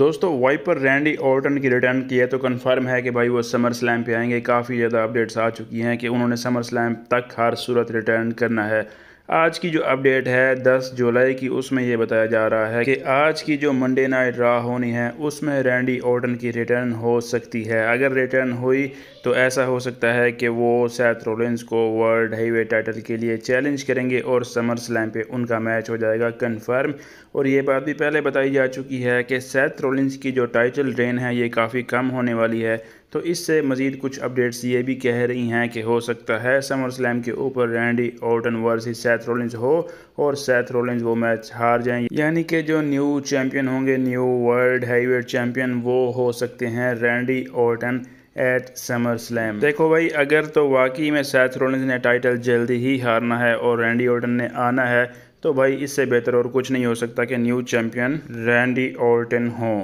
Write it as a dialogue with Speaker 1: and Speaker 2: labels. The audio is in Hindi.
Speaker 1: दोस्तों वाइपर रैंडी ऑर्टन की रिटर्न की है तो कंफर्म है कि भाई वो समर स्लैम पे आएंगे काफ़ी ज़्यादा अपडेट्स आ चुकी हैं कि उन्होंने समर स्लैम तक हर सूरत रिटर्न करना है आज की जो अपडेट है 10 जुलाई की उसमें यह बताया जा रहा है कि आज की जो मंडे नाइट रॉ होनी है उसमें रैंडी ऑर्डन की रिटर्न हो सकती है अगर रिटर्न हुई तो ऐसा हो सकता है कि वो सैथ रोलेंस को वर्ल्ड हाईवे टाइटल के लिए चैलेंज करेंगे और समर स्लैम पे उनका मैच हो जाएगा कन्फर्म और ये बात भी पहले बताई जा चुकी है कि सैथ रोलेंस की जो टाइटल रेन है ये काफ़ी कम होने वाली है तो इससे मज़ीद कुछ अपडेट्स ये भी कह रही हैं कि हो सकता है समर स्लैम के ऊपर Randy Orton versus Seth Rollins हो और सैथ रोलिंस वो मैच हार जाएं यानी कि जो न्यू चैम्पियन होंगे न्यू वर्ल्ड हैवीवेट चैम्पियन वो हो सकते हैं Randy Orton at SummerSlam देखो भाई अगर तो वाकई में सैथ रोलिंस ने टाइटल जल्दी ही हारना है और रैंडी ऑर्टन ने आना है तो भाई इससे बेहतर और कुछ नहीं हो सकता कि न्यू चैम्पियन रैंडी ऑर्टन हो